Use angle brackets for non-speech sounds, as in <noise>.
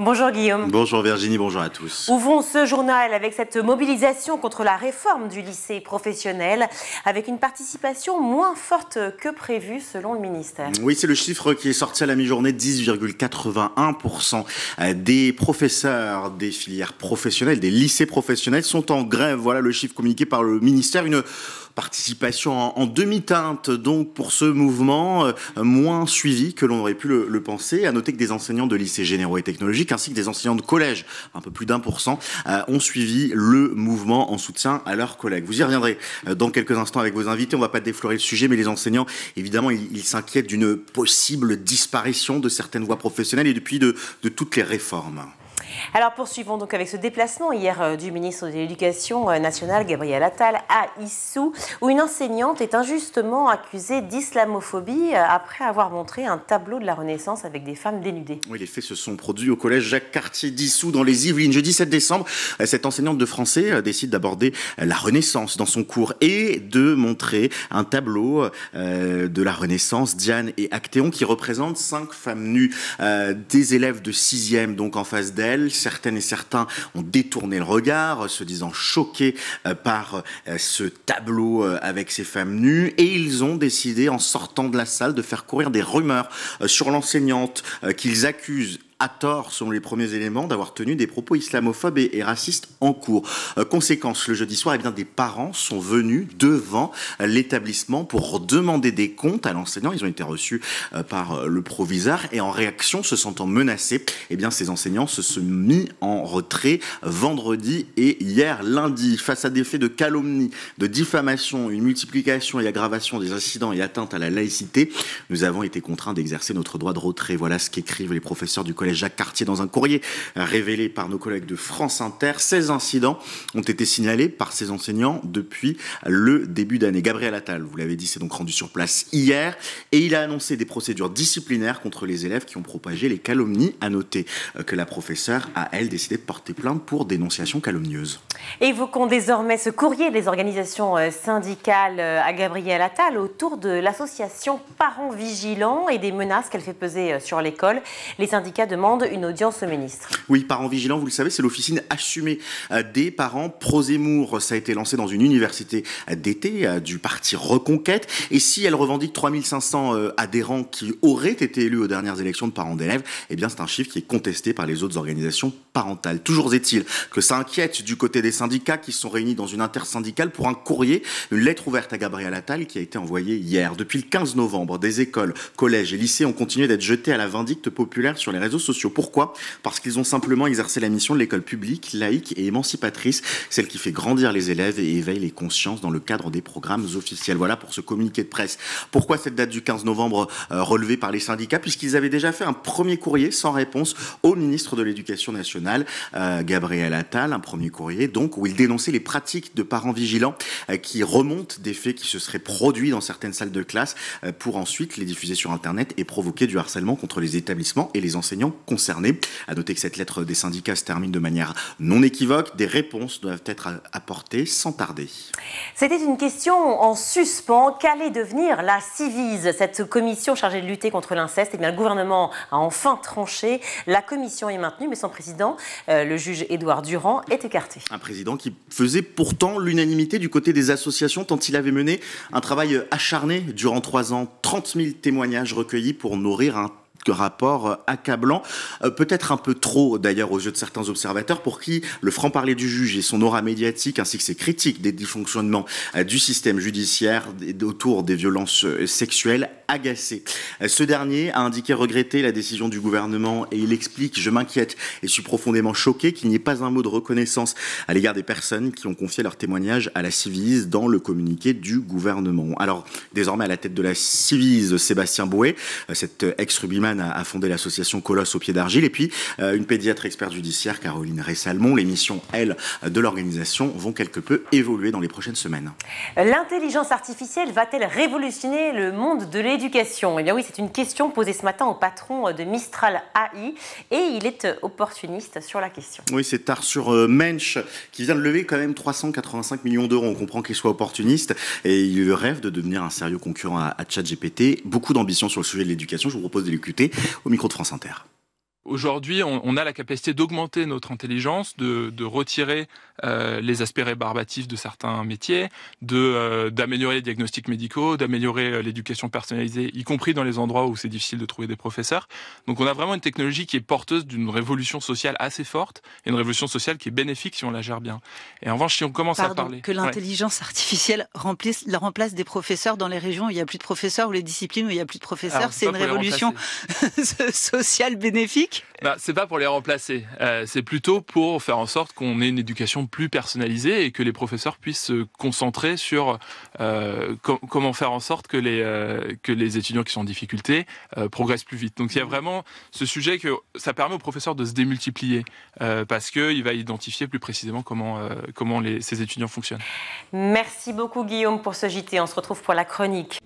Bonjour Guillaume. Bonjour Virginie, bonjour à tous. Ouvrons ce journal avec cette mobilisation contre la réforme du lycée professionnel, avec une participation moins forte que prévue selon le ministère. Oui, c'est le chiffre qui est sorti à la mi-journée, 10,81% des professeurs des filières professionnelles, des lycées professionnels sont en grève. Voilà le chiffre communiqué par le ministère. Une participation en, demi-teinte donc pour ce mouvement, euh, moins suivi que l'on aurait pu le, le penser. À noter que des enseignants de lycées généraux et technologiques ainsi que des enseignants de collège, un peu plus d'un pour cent, euh, ont suivi le mouvement en soutien à leurs collègues. Vous y reviendrez euh, dans quelques instants avec vos invités. On ne va pas déflorer le sujet, mais les enseignants, évidemment, ils s'inquiètent d'une possible disparition de certaines voies professionnelles et depuis de toutes les réformes. Alors poursuivons donc avec ce déplacement hier euh, du ministre de l'Éducation euh, nationale, Gabriel Attal, à Issou, où une enseignante est injustement accusée d'islamophobie euh, après avoir montré un tableau de la Renaissance avec des femmes dénudées. Oui, les faits se sont produits au collège Jacques Cartier d'Issou dans les Yvelines. Jeudi 7 décembre, cette enseignante de français décide d'aborder la Renaissance dans son cours et de montrer un tableau de la Renaissance, Diane et Actéon, qui représente cinq femmes nues. Des élèves de 6e, donc en face d'elle, certaines et certains ont détourné le regard, euh, se disant choqués euh, par euh, ce tableau avec ces femmes nues, et ils ont décidé, en sortant de la salle, de faire courir des rumeurs sur l'enseignante qu'ils accusent à tort, selon les premiers éléments, d'avoir tenu des propos islamophobes et, racistes en cours. Euh, conséquence, le jeudi soir, eh bien, des parents sont venus devant l'établissement pour demander des comptes à l'enseignant. Ils ont été reçus euh, par euh, le proviseur et en réaction, se sentant menacés, eh bien, ces enseignants se sont mis en retrait vendredi et hier lundi. Face à des faits de calomnie, de diffamation, une multiplication et aggravation des incidents et atteintes à la laïcité, nous avons été contraints d'exercer notre droit de retrait. Voilà ce qu'écrivent les professeurs du collège Jacques Cartier dans un courrier révélé par nos collègues de France Inter. Ces incidents ont été signalés par ses enseignants depuis le début d'année. Gabriel Attal, vous l'avez dit, s'est donc rendu sur place hier et il a annoncé des procédures disciplinaires contre les élèves qui ont propagé les calomnies. À noter euh, que la professeure a, elle, décidé de porter plainte pour dénonciation calomnieuse. Évoquons désormais ce courrier des organisations euh, syndicales euh, à Gabriel Attal autour de l'association Parents Vigilants et des menaces qu'elle fait peser sur l'école. Les syndicats de demande une audience au ministre. Oui, parents vigilants, vous le savez, c'est l'officine assumée euh, des parents pro Ça a été lancé dans une université euh, d'été euh, du parti Reconquête. Et si elle revendique 3500 adhérents qui auraient été élus aux dernières élections de parents d'élèves, eh bien c'est un chiffre qui est contesté par les autres organisations Parental. Toujours est-il que ça inquiète du côté des syndicats qui sont réunis dans une intersyndicale pour un courrier, une lettre ouverte à Gabriel Attal qui a été envoyée hier. Depuis le 15 novembre, des écoles, collèges et lycées ont continué d'être jetés à la vindicte populaire sur les réseaux sociaux. Pourquoi Parce qu'ils ont simplement exercé la mission de l'école publique, laïque et émancipatrice, celle qui fait grandir les élèves et éveille les consciences dans le cadre des programmes officiels. Voilà pour ce communiqué de presse. Pourquoi cette date du 15 novembre euh, relevée par les syndicats Puisqu'ils avaient déjà fait un premier courrier sans réponse au ministre de l'Éducation nationale euh, Gabriel Attal, un premier courrier, donc, où il dénonçait les pratiques de parents vigilants euh, qui remontent des faits qui se seraient produits dans certaines salles de classe euh, pour ensuite les diffuser sur Internet et provoquer du harcèlement contre les établissements et les enseignants concernés. À noter que cette lettre des syndicats se termine de manière non équivoque. Des réponses doivent être apportées sans tarder. C'était une question en suspens. Qu'allait devenir la civise, cette commission chargée de lutter contre l'inceste Eh bien, le gouvernement a enfin tranché. La commission est maintenue, mais sans président euh, le juge Édouard Durand, est écarté. Un président qui faisait pourtant l'unanimité du côté des associations tant il avait mené un travail acharné durant trois ans, 30 000 témoignages recueillis pour nourrir un rapport accablant, euh, peut-être un peu trop d'ailleurs aux yeux de certains observateurs pour qui le franc-parler du juge et son aura médiatique ainsi que ses critiques des dysfonctionnements euh, du système judiciaire autour des violences sexuelles agacé. Ce dernier a indiqué regretter la décision du gouvernement et il explique Je m'inquiète et suis profondément choqué qu'il n'y ait pas un mot de reconnaissance à l'égard des personnes qui ont confié leur témoignage à la Civise dans le communiqué du gouvernement. Alors, désormais à la tête de la Civise, Sébastien Bouet, euh, cette ex rubiman a fondé l'association Colosse au pied d'argile et puis euh, une pédiatre experte judiciaire, Caroline Ressalmon. Les missions, elles, de l'organisation vont quelque peu évoluer dans les prochaines semaines. L'intelligence artificielle va-t-elle révolutionner le monde de l'éducation Éducation. Eh bien oui, c'est une question posée ce matin au patron euh, de Mistral AI et il est euh, opportuniste sur la question. Oui, c'est Arthur sur euh, Mensch qui vient de lever quand même 385 millions d'euros. On comprend qu'il soit opportuniste et il rêve de devenir un sérieux concurrent à, à ChatGPT. Beaucoup d'ambition sur le sujet de l'éducation. Je vous propose d'élucuter au micro de France Inter. Aujourd'hui, on, on, a la capacité d'augmenter notre intelligence, de, de retirer euh, les aspects rébarbatifs de certains métiers, de euh, d'améliorer les diagnostics médicaux, d'améliorer euh, l'éducation personnalisée, y compris dans les endroits où c'est difficile de trouver des professeurs. Donc, on a vraiment une technologie qui est porteuse d'une révolution sociale assez forte et une révolution sociale qui est bénéfique si on la gère bien. Et en revanche, si on commence à parler que l'intelligence artificielle remplisse, la remplace des professeurs dans les régions où il n'y a plus de professeurs ou les disciplines où il n'y a plus de professeurs, c'est une révolution <laughs> sociale bénéfique. Ce bah, c'est pas pour les remplacer. Euh, c'est plutôt pour faire en sorte qu'on ait une éducation plus personnalisée et que les professeurs puissent se concentrer sur euh, comment faire en sorte que les euh, que les étudiants qui sont en difficulté progressent plus vite. Donc il y a vraiment ce sujet que ça permet aux professeurs de se démultiplier parce que va identifier plus précisément comment comment ces étudiants fonctionnent. Merci beaucoup Guillaume pour ce JT. On se retrouve pour la chronique.